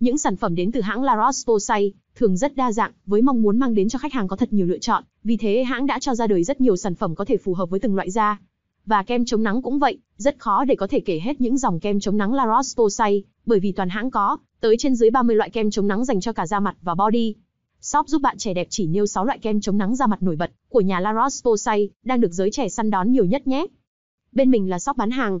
Những sản phẩm đến từ hãng La Roche-Posay thường rất đa dạng, với mong muốn mang đến cho khách hàng có thật nhiều lựa chọn, vì thế hãng đã cho ra đời rất nhiều sản phẩm có thể phù hợp với từng loại da. Và kem chống nắng cũng vậy, rất khó để có thể kể hết những dòng kem chống nắng La Roche-Posay, bởi vì toàn hãng có tới trên dưới 30 loại kem chống nắng dành cho cả da mặt và body. Shop giúp bạn trẻ đẹp chỉ nêu 6 loại kem chống nắng da mặt nổi bật của nhà La Roche-Posay đang được giới trẻ săn đón nhiều nhất nhé. Bên mình là shop bán hàng,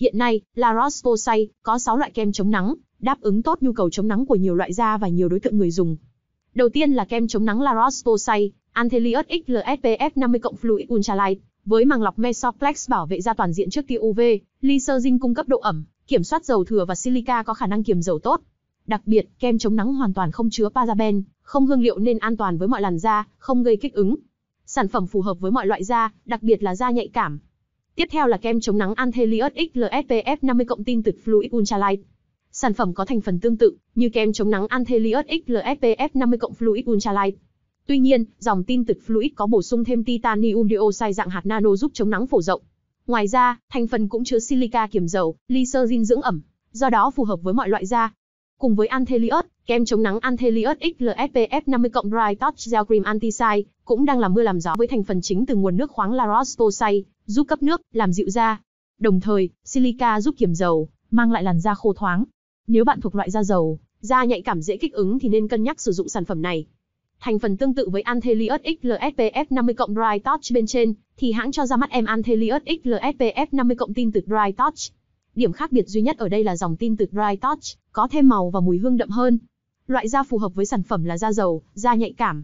Hiện nay, La Roche-Posay có 6 loại kem chống nắng, đáp ứng tốt nhu cầu chống nắng của nhiều loại da và nhiều đối tượng người dùng. Đầu tiên là kem chống nắng La Roche-Posay Anthelius XL SPF 50 cộng Fluid Ultralight với màng lọc Mesoplex bảo vệ da toàn diện trước tia UV, Lysergine cung cấp độ ẩm, kiểm soát dầu thừa và silica có khả năng kiềm dầu tốt. Đặc biệt, kem chống nắng hoàn toàn không chứa paraben, không hương liệu nên an toàn với mọi làn da, không gây kích ứng. Sản phẩm phù hợp với mọi loại da, đặc biệt là da nhạy cảm, Tiếp theo là kem chống nắng Anthelius XLSPF 50 cộng tin từ Fluid Ultralight. Sản phẩm có thành phần tương tự như kem chống nắng Anthelius XLSPF 50 cộng Fluid Ultralight. Tuy nhiên, dòng tin tực fluid có bổ sung thêm titanium dioxide dạng hạt nano giúp chống nắng phổ rộng. Ngoài ra, thành phần cũng chứa silica kiềm dầu, lysergine dưỡng ẩm, do đó phù hợp với mọi loại da. Cùng với Anthelius, kem chống nắng Anthelius XLSPF 50 cộng Bright Touch Gel Cream Anti-Sai cũng đang làm mưa làm gió với thành phần chính từ nguồn nước khoáng La roche giúp cấp nước, làm dịu da. Đồng thời, silica giúp kiềm dầu, mang lại làn da khô thoáng. Nếu bạn thuộc loại da dầu, da nhạy cảm dễ kích ứng thì nên cân nhắc sử dụng sản phẩm này. Thành phần tương tự với Anthelios XL 50 cộng Dry Touch bên trên, thì hãng cho ra mắt em Anthelios XL 50 cộng tin từ Dry Touch. Điểm khác biệt duy nhất ở đây là dòng tin từ Dry Touch có thêm màu và mùi hương đậm hơn. Loại da phù hợp với sản phẩm là da dầu, da nhạy cảm.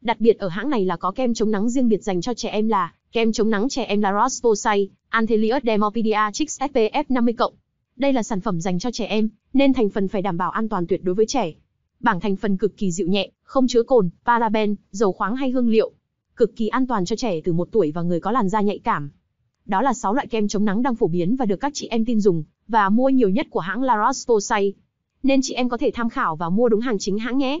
Đặc biệt ở hãng này là có kem chống nắng riêng biệt dành cho trẻ em là Kem chống nắng trẻ em La Roche-Posay, Anthelius Demopedia Chicks SPF 50 cộng. Đây là sản phẩm dành cho trẻ em, nên thành phần phải đảm bảo an toàn tuyệt đối với trẻ. Bảng thành phần cực kỳ dịu nhẹ, không chứa cồn, paraben, dầu khoáng hay hương liệu. Cực kỳ an toàn cho trẻ từ 1 tuổi và người có làn da nhạy cảm. Đó là 6 loại kem chống nắng đang phổ biến và được các chị em tin dùng và mua nhiều nhất của hãng La Roche-Posay. Nên chị em có thể tham khảo và mua đúng hàng chính hãng nhé.